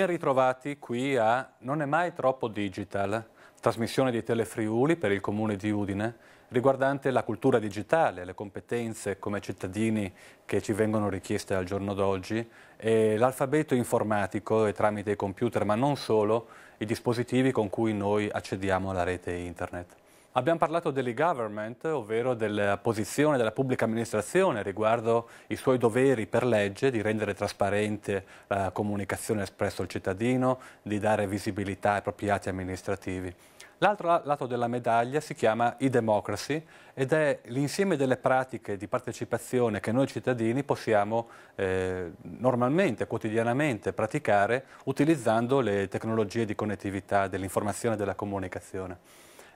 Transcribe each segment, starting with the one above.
Ben ritrovati qui a Non è mai troppo digital, trasmissione di Telefriuli per il comune di Udine, riguardante la cultura digitale, le competenze come cittadini che ci vengono richieste al giorno d'oggi, e l'alfabeto informatico e tramite i computer, ma non solo, i dispositivi con cui noi accediamo alla rete internet. Abbiamo parlato dell'e-government, ovvero della posizione della pubblica amministrazione riguardo i suoi doveri per legge di rendere trasparente la comunicazione espressa al cittadino, di dare visibilità ai propri atti amministrativi. L'altro lato della medaglia si chiama e-democracy ed è l'insieme delle pratiche di partecipazione che noi cittadini possiamo eh, normalmente, quotidianamente praticare utilizzando le tecnologie di connettività dell'informazione e della comunicazione.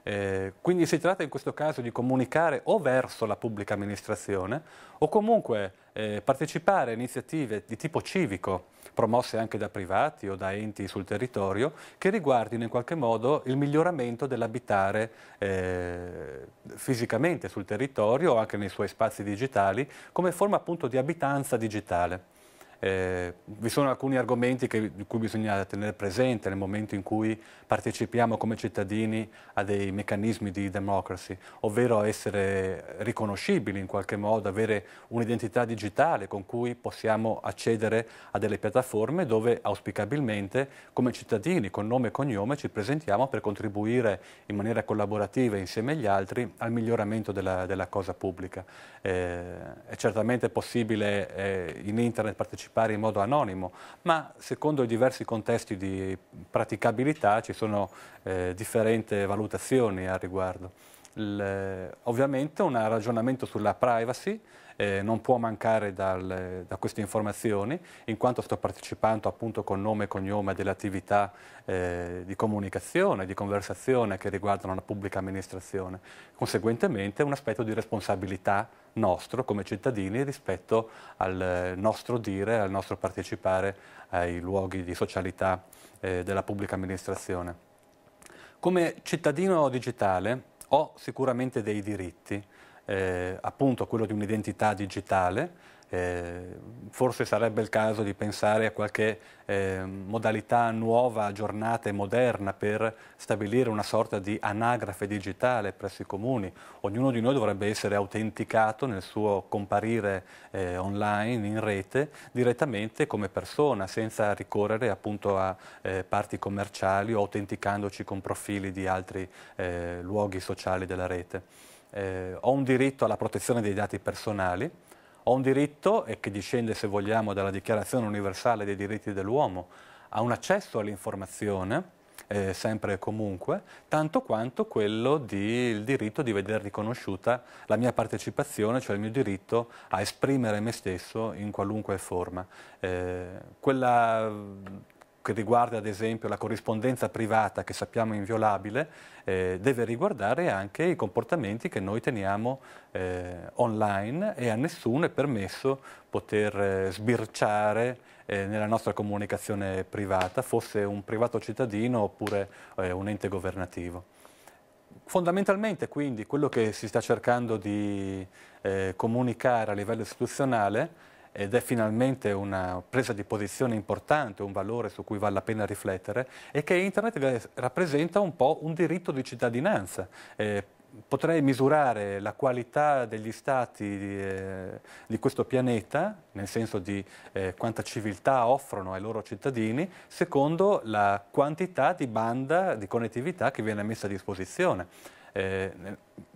Eh, quindi si tratta in questo caso di comunicare o verso la pubblica amministrazione o comunque eh, partecipare a iniziative di tipo civico, promosse anche da privati o da enti sul territorio, che riguardino in qualche modo il miglioramento dell'abitare eh, fisicamente sul territorio o anche nei suoi spazi digitali come forma appunto di abitanza digitale. Eh, vi sono alcuni argomenti che, di cui bisogna tenere presente nel momento in cui partecipiamo come cittadini a dei meccanismi di democracy, ovvero essere riconoscibili in qualche modo, avere un'identità digitale con cui possiamo accedere a delle piattaforme dove auspicabilmente come cittadini con nome e cognome ci presentiamo per contribuire in maniera collaborativa insieme agli altri al miglioramento della, della cosa pubblica. Eh, è certamente possibile eh, in internet partecipare partecipare in modo anonimo, ma secondo i diversi contesti di praticabilità ci sono eh, differenti valutazioni al riguardo. Il, ovviamente un ragionamento sulla privacy, eh, non può mancare dal, da queste informazioni, in quanto sto partecipando appunto con nome e cognome delle attività eh, di comunicazione, di conversazione che riguardano la pubblica amministrazione. Conseguentemente un aspetto di responsabilità nostro come cittadini rispetto al nostro dire, al nostro partecipare ai luoghi di socialità eh, della pubblica amministrazione. Come cittadino digitale ho sicuramente dei diritti, eh, appunto quello di un'identità digitale. Eh, forse sarebbe il caso di pensare a qualche eh, modalità nuova, aggiornata e moderna per stabilire una sorta di anagrafe digitale presso i comuni. Ognuno di noi dovrebbe essere autenticato nel suo comparire eh, online, in rete, direttamente come persona, senza ricorrere appunto a eh, parti commerciali o autenticandoci con profili di altri eh, luoghi sociali della rete eh, ho un diritto alla protezione dei dati personali, ho un diritto, e che discende se vogliamo dalla Dichiarazione universale dei diritti dell'uomo, a un accesso all'informazione, eh, sempre e comunque, tanto quanto quello del di, diritto di vedere riconosciuta la mia partecipazione, cioè il mio diritto a esprimere me stesso in qualunque forma. Eh, quella che riguarda ad esempio la corrispondenza privata che sappiamo inviolabile, eh, deve riguardare anche i comportamenti che noi teniamo eh, online e a nessuno è permesso poter eh, sbirciare eh, nella nostra comunicazione privata, fosse un privato cittadino oppure eh, un ente governativo. Fondamentalmente quindi quello che si sta cercando di eh, comunicare a livello istituzionale ed è finalmente una presa di posizione importante, un valore su cui vale la pena riflettere, è che Internet rappresenta un po' un diritto di cittadinanza. Eh, potrei misurare la qualità degli stati di, eh, di questo pianeta, nel senso di eh, quanta civiltà offrono ai loro cittadini, secondo la quantità di banda di connettività che viene messa a disposizione eh,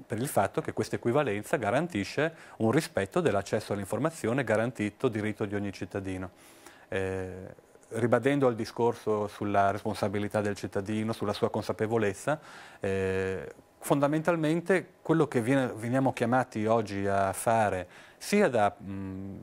per il fatto che questa equivalenza garantisce un rispetto dell'accesso all'informazione garantito diritto di ogni cittadino. Eh, ribadendo al discorso sulla responsabilità del cittadino, sulla sua consapevolezza, eh, fondamentalmente quello che viene, veniamo chiamati oggi a fare sia da mh,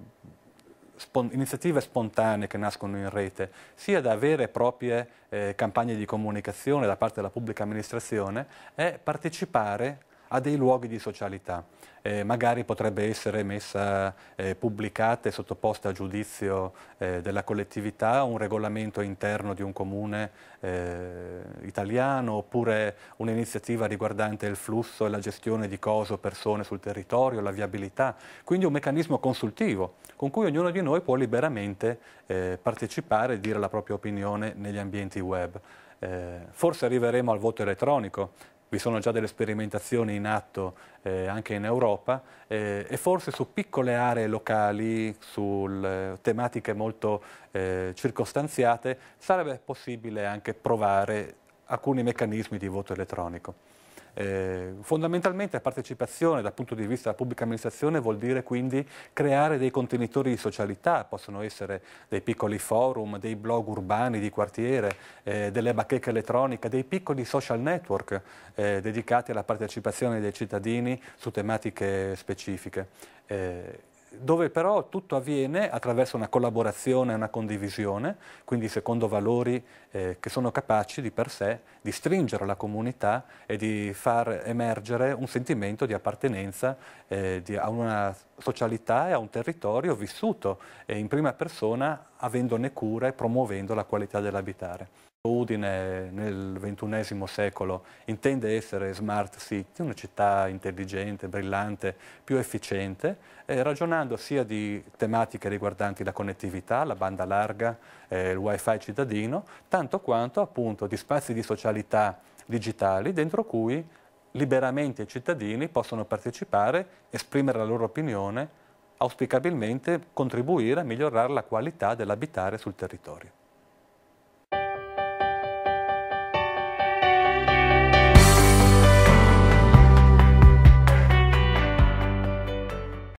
spon iniziative spontanee che nascono in rete, sia da vere e proprie eh, campagne di comunicazione da parte della pubblica amministrazione, è partecipare a dei luoghi di socialità. Eh, magari potrebbe essere messa, eh, pubblicata e sottoposta a giudizio eh, della collettività un regolamento interno di un comune eh, italiano oppure un'iniziativa riguardante il flusso e la gestione di cose o persone sul territorio, la viabilità. Quindi un meccanismo consultivo con cui ognuno di noi può liberamente eh, partecipare e dire la propria opinione negli ambienti web. Eh, forse arriveremo al voto elettronico, vi sono già delle sperimentazioni in atto eh, anche in Europa eh, e forse su piccole aree locali, su eh, tematiche molto eh, circostanziate, sarebbe possibile anche provare alcuni meccanismi di voto elettronico. Eh, fondamentalmente la partecipazione dal punto di vista della pubblica amministrazione vuol dire quindi creare dei contenitori di socialità, possono essere dei piccoli forum, dei blog urbani di quartiere, eh, delle bacheche elettroniche, dei piccoli social network eh, dedicati alla partecipazione dei cittadini su tematiche specifiche. Eh, dove però tutto avviene attraverso una collaborazione, una condivisione, quindi secondo valori eh, che sono capaci di per sé di stringere la comunità e di far emergere un sentimento di appartenenza eh, di, a una socialità e a un territorio vissuto in prima persona avendone cura e promuovendo la qualità dell'abitare. Udine nel XXI secolo intende essere smart city, una città intelligente, brillante, più efficiente, eh, ragionando sia di tematiche riguardanti la connettività, la banda larga, eh, il wifi cittadino, tanto quanto appunto di spazi di socialità digitali dentro cui liberamente i cittadini possono partecipare, esprimere la loro opinione, auspicabilmente contribuire a migliorare la qualità dell'abitare sul territorio.